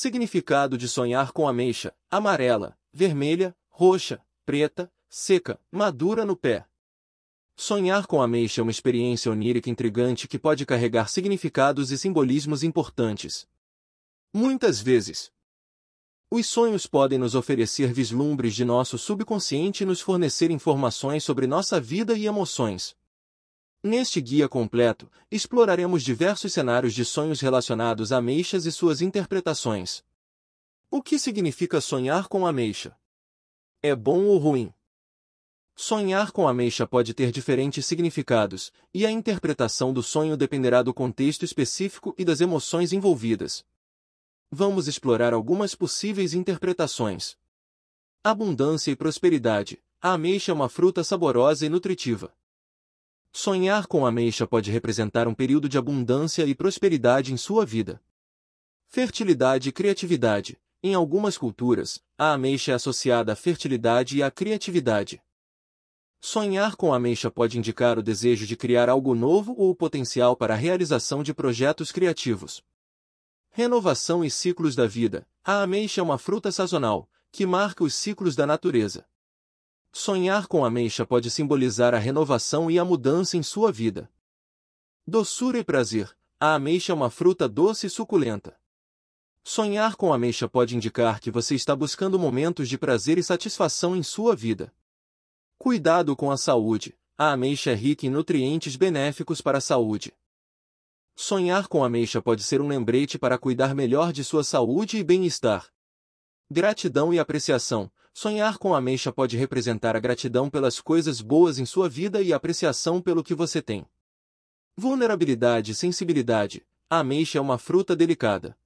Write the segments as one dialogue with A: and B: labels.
A: Significado de sonhar com ameixa, amarela, vermelha, roxa, preta, seca, madura no pé. Sonhar com ameixa é uma experiência onírica intrigante que pode carregar significados e simbolismos importantes. Muitas vezes, os sonhos podem nos oferecer vislumbres de nosso subconsciente e nos fornecer informações sobre nossa vida e emoções. Neste guia completo, exploraremos diversos cenários de sonhos relacionados a ameixas e suas interpretações. O que significa sonhar com ameixa? É bom ou ruim? Sonhar com ameixa pode ter diferentes significados, e a interpretação do sonho dependerá do contexto específico e das emoções envolvidas. Vamos explorar algumas possíveis interpretações. Abundância e prosperidade. A ameixa é uma fruta saborosa e nutritiva. Sonhar com ameixa pode representar um período de abundância e prosperidade em sua vida. Fertilidade e criatividade. Em algumas culturas, a ameixa é associada à fertilidade e à criatividade. Sonhar com ameixa pode indicar o desejo de criar algo novo ou o potencial para a realização de projetos criativos. Renovação e ciclos da vida. A ameixa é uma fruta sazonal, que marca os ciclos da natureza. Sonhar com a pode simbolizar a renovação e a mudança em sua vida. Doçura e prazer. A ameixa é uma fruta doce e suculenta. Sonhar com a ameixa pode indicar que você está buscando momentos de prazer e satisfação em sua vida. Cuidado com a saúde. A ameixa é rica em nutrientes benéficos para a saúde. Sonhar com a ameixa pode ser um lembrete para cuidar melhor de sua saúde e bem-estar. Gratidão e apreciação. Sonhar com ameixa pode representar a gratidão pelas coisas boas em sua vida e apreciação pelo que você tem. Vulnerabilidade e sensibilidade. A ameixa é uma fruta delicada.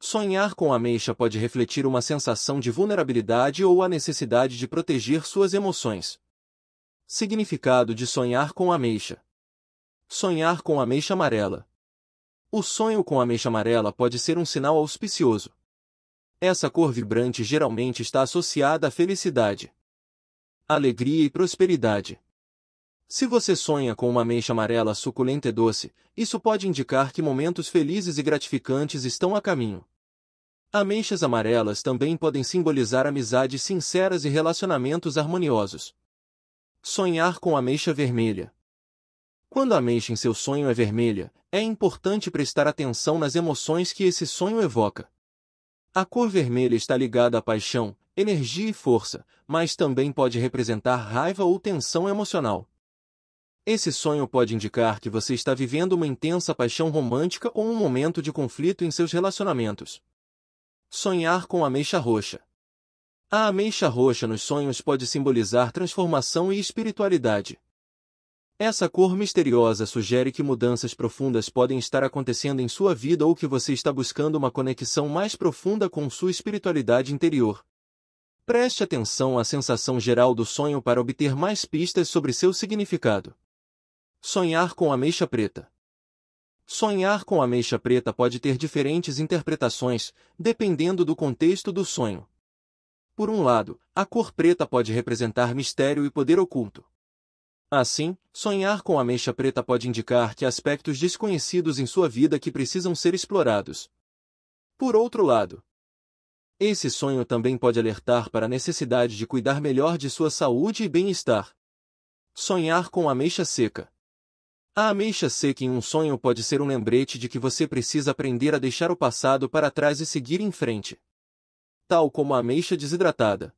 A: Sonhar com ameixa pode refletir uma sensação de vulnerabilidade ou a necessidade de proteger suas emoções. Significado de sonhar com ameixa. Sonhar com ameixa amarela. O sonho com ameixa amarela pode ser um sinal auspicioso, essa cor vibrante geralmente está associada à felicidade, alegria e prosperidade. Se você sonha com uma ameixa amarela suculenta e doce, isso pode indicar que momentos felizes e gratificantes estão a caminho. Ameixas amarelas também podem simbolizar amizades sinceras e relacionamentos harmoniosos. Sonhar com ameixa vermelha. Quando a ameixa em seu sonho é vermelha, é importante prestar atenção nas emoções que esse sonho evoca. A cor vermelha está ligada à paixão, energia e força, mas também pode representar raiva ou tensão emocional. Esse sonho pode indicar que você está vivendo uma intensa paixão romântica ou um momento de conflito em seus relacionamentos. Sonhar com ameixa roxa. A ameixa roxa nos sonhos pode simbolizar transformação e espiritualidade. Essa cor misteriosa sugere que mudanças profundas podem estar acontecendo em sua vida ou que você está buscando uma conexão mais profunda com sua espiritualidade interior. Preste atenção à sensação geral do sonho para obter mais pistas sobre seu significado. Sonhar com a meixa preta. Sonhar com a meixa preta pode ter diferentes interpretações, dependendo do contexto do sonho. Por um lado, a cor preta pode representar mistério e poder oculto. Assim, sonhar com a mecha preta pode indicar que aspectos desconhecidos em sua vida que precisam ser explorados. Por outro lado, esse sonho também pode alertar para a necessidade de cuidar melhor de sua saúde e bem-estar. Sonhar com a ameixa seca. A ameixa seca em um sonho pode ser um lembrete de que você precisa aprender a deixar o passado para trás e seguir em frente. Tal como a ameixa desidratada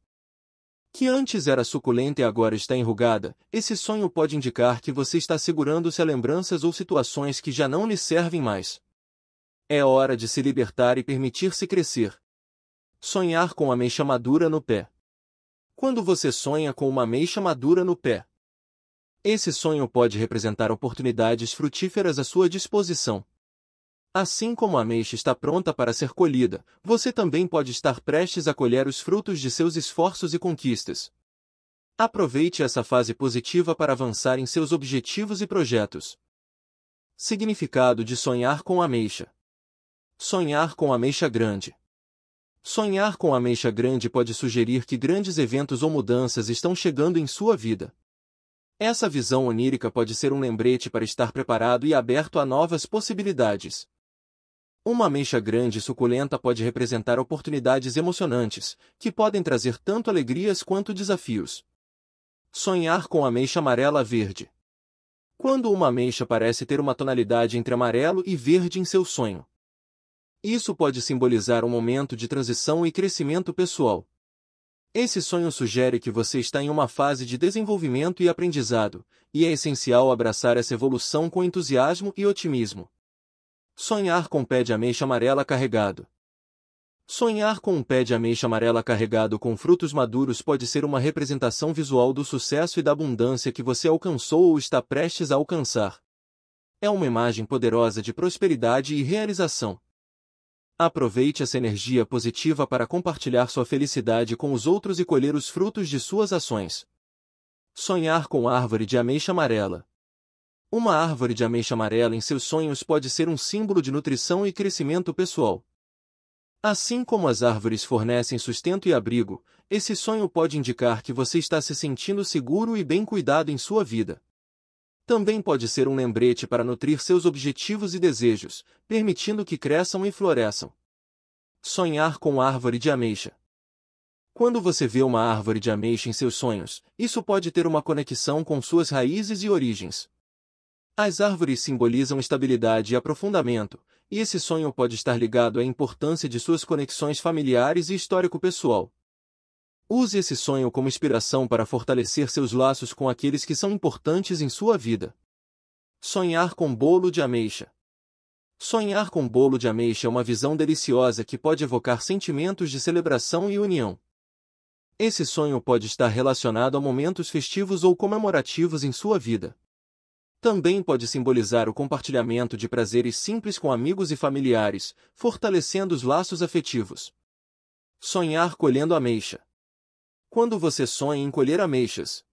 A: que antes era suculenta e agora está enrugada, esse sonho pode indicar que você está segurando-se a lembranças ou situações que já não lhe servem mais. É hora de se libertar e permitir-se crescer. Sonhar com a meixa madura no pé. Quando você sonha com uma meixa madura no pé, esse sonho pode representar oportunidades frutíferas à sua disposição. Assim como a ameixa está pronta para ser colhida, você também pode estar prestes a colher os frutos de seus esforços e conquistas. Aproveite essa fase positiva para avançar em seus objetivos e projetos. Significado de sonhar com ameixa. Sonhar com ameixa grande. Sonhar com ameixa grande pode sugerir que grandes eventos ou mudanças estão chegando em sua vida. Essa visão onírica pode ser um lembrete para estar preparado e aberto a novas possibilidades. Uma ameixa grande e suculenta pode representar oportunidades emocionantes, que podem trazer tanto alegrias quanto desafios. Sonhar com ameixa amarela verde. Quando uma ameixa parece ter uma tonalidade entre amarelo e verde em seu sonho. Isso pode simbolizar um momento de transição e crescimento pessoal. Esse sonho sugere que você está em uma fase de desenvolvimento e aprendizado, e é essencial abraçar essa evolução com entusiasmo e otimismo. Sonhar com pé de ameixa amarela carregado. Sonhar com um pé de ameixa amarela carregado com frutos maduros pode ser uma representação visual do sucesso e da abundância que você alcançou ou está prestes a alcançar. É uma imagem poderosa de prosperidade e realização. Aproveite essa energia positiva para compartilhar sua felicidade com os outros e colher os frutos de suas ações. Sonhar com árvore de ameixa amarela. Uma árvore de ameixa amarela em seus sonhos pode ser um símbolo de nutrição e crescimento pessoal. Assim como as árvores fornecem sustento e abrigo, esse sonho pode indicar que você está se sentindo seguro e bem cuidado em sua vida. Também pode ser um lembrete para nutrir seus objetivos e desejos, permitindo que cresçam e floresçam. Sonhar com árvore de ameixa. Quando você vê uma árvore de ameixa em seus sonhos, isso pode ter uma conexão com suas raízes e origens. As árvores simbolizam estabilidade e aprofundamento, e esse sonho pode estar ligado à importância de suas conexões familiares e histórico pessoal. Use esse sonho como inspiração para fortalecer seus laços com aqueles que são importantes em sua vida. Sonhar com bolo de ameixa. Sonhar com bolo de ameixa é uma visão deliciosa que pode evocar sentimentos de celebração e união. Esse sonho pode estar relacionado a momentos festivos ou comemorativos em sua vida também pode simbolizar o compartilhamento de prazeres simples com amigos e familiares, fortalecendo os laços afetivos. Sonhar colhendo ameixa. Quando você sonha em colher ameixas,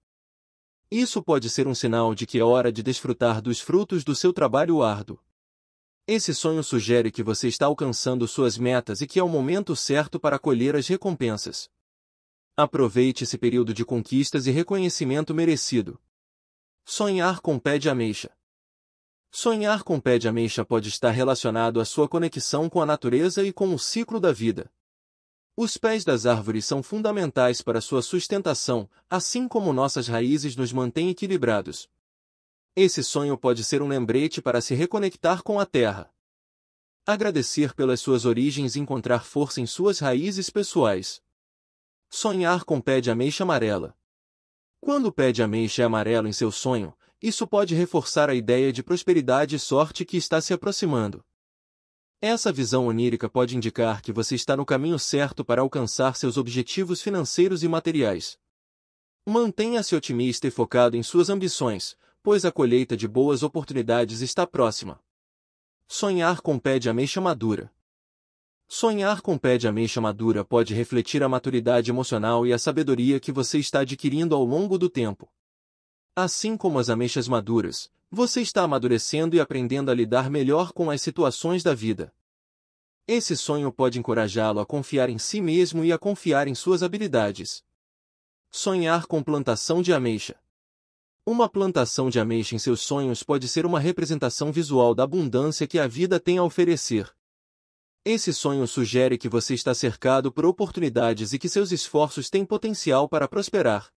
A: isso pode ser um sinal de que é hora de desfrutar dos frutos do seu trabalho árduo. Esse sonho sugere que você está alcançando suas metas e que é o momento certo para colher as recompensas. Aproveite esse período de conquistas e reconhecimento merecido. Sonhar com pé de ameixa. Sonhar com pé de ameixa pode estar relacionado à sua conexão com a natureza e com o ciclo da vida. Os pés das árvores são fundamentais para sua sustentação, assim como nossas raízes nos mantêm equilibrados. Esse sonho pode ser um lembrete para se reconectar com a terra. Agradecer pelas suas origens e encontrar força em suas raízes pessoais. Sonhar com pé de ameixa amarela. Quando o pé de ameixa amarelo em seu sonho, isso pode reforçar a ideia de prosperidade e sorte que está se aproximando. Essa visão onírica pode indicar que você está no caminho certo para alcançar seus objetivos financeiros e materiais. Mantenha-se otimista e focado em suas ambições, pois a colheita de boas oportunidades está próxima. Sonhar com pé de ameixa madura. Sonhar com pé de ameixa madura pode refletir a maturidade emocional e a sabedoria que você está adquirindo ao longo do tempo. Assim como as ameixas maduras, você está amadurecendo e aprendendo a lidar melhor com as situações da vida. Esse sonho pode encorajá-lo a confiar em si mesmo e a confiar em suas habilidades. Sonhar com plantação de ameixa. Uma plantação de ameixa em seus sonhos pode ser uma representação visual da abundância que a vida tem a oferecer. Esse sonho sugere que você está cercado por oportunidades e que seus esforços têm potencial para prosperar.